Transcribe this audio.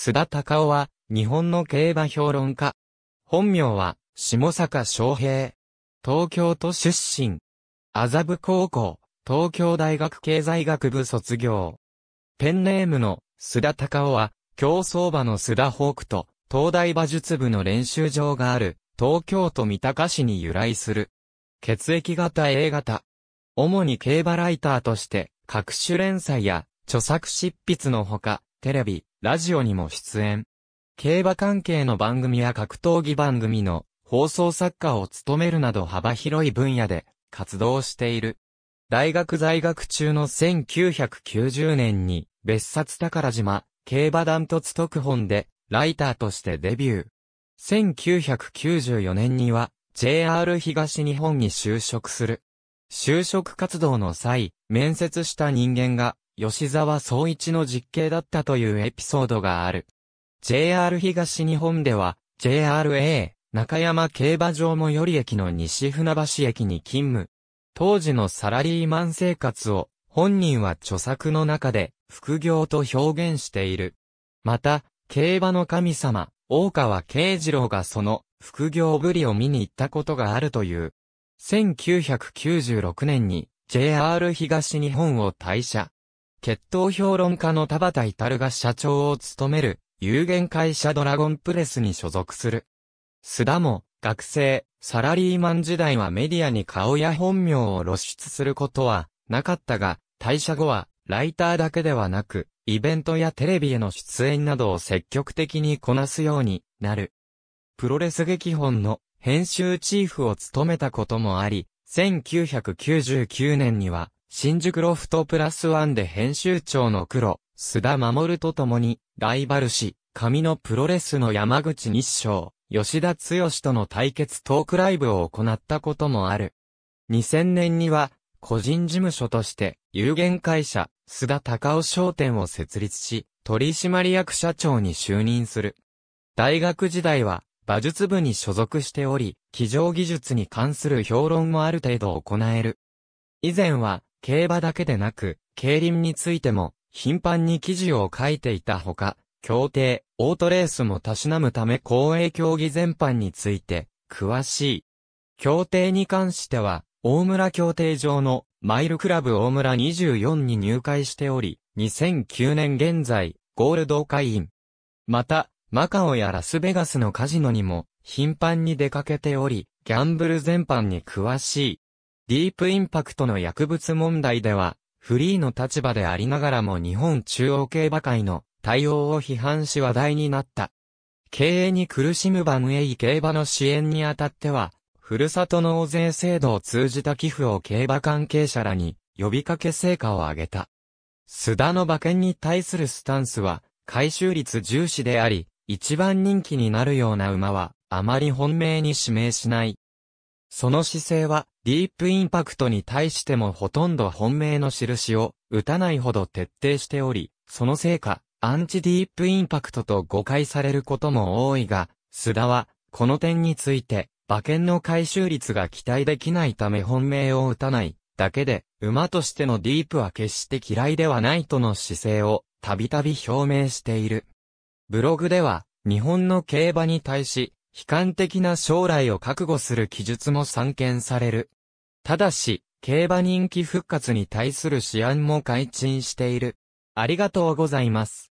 須田隆夫は、日本の競馬評論家。本名は、下坂昌平。東京都出身。麻布高校、東京大学経済学部卒業。ペンネームの、須田隆夫は、競走馬の須田ホークと、東大馬術部の練習場がある、東京都三鷹市に由来する。血液型 A 型。主に競馬ライターとして、各種連載や、著作執筆のほか、テレビ、ラジオにも出演。競馬関係の番組や格闘技番組の放送作家を務めるなど幅広い分野で活動している。大学在学中の1990年に別冊宝島競馬団突特本でライターとしてデビュー。1994年には JR 東日本に就職する。就職活動の際、面接した人間が吉沢総一の実刑だったというエピソードがある。JR 東日本では、JRA、中山競馬場最寄り駅の西船橋駅に勤務。当時のサラリーマン生活を、本人は著作の中で、副業と表現している。また、競馬の神様、大川慶次郎がその、副業ぶりを見に行ったことがあるという。1996年に、JR 東日本を退社。決闘評論家の田畑至が社長を務める、有限会社ドラゴンプレスに所属する。須田も、学生、サラリーマン時代はメディアに顔や本名を露出することはなかったが、退社後は、ライターだけではなく、イベントやテレビへの出演などを積極的にこなすようになる。プロレス劇本の編集チーフを務めたこともあり、1999年には新宿ロフトプラスワンで編集長の黒、須田守と共に、ライバル誌、紙のプロレスの山口日章、吉田剛との対決トークライブを行ったこともある。2000年には、個人事務所として、有限会社、須田隆尾商店を設立し、取締役社長に就任する。大学時代は、馬術部に所属しており、騎乗技術に関する評論もある程度行える。以前は、競馬だけでなく、競輪についても、頻繁に記事を書いていたほか、競艇、オートレースもたしなむため公営競技全般について、詳しい。競艇に関しては、大村競艇場のマイルクラブ大村24に入会しており、2009年現在、ゴールド会員。また、マカオやラスベガスのカジノにも頻繁に出かけており、ギャンブル全般に詳しい。ディープインパクトの薬物問題では、フリーの立場でありながらも日本中央競馬会の対応を批判し話題になった。経営に苦しむバムエイ競馬の支援にあたっては、ふるさと納税制度を通じた寄付を競馬関係者らに呼びかけ成果を上げた。須田の馬券に対するスタンスは、回収率重視であり、一番人気になるような馬は、あまり本命に指名しない。その姿勢は、ディープインパクトに対してもほとんど本命の印を打たないほど徹底しており、そのせいか、アンチディープインパクトと誤解されることも多いが、須田は、この点について、馬券の回収率が期待できないため本命を打たない、だけで、馬としてのディープは決して嫌いではないとの姿勢を、たびたび表明している。ブログでは、日本の競馬に対し、悲観的な将来を覚悟する記述も散見される。ただし、競馬人気復活に対する試案も開陳している。ありがとうございます。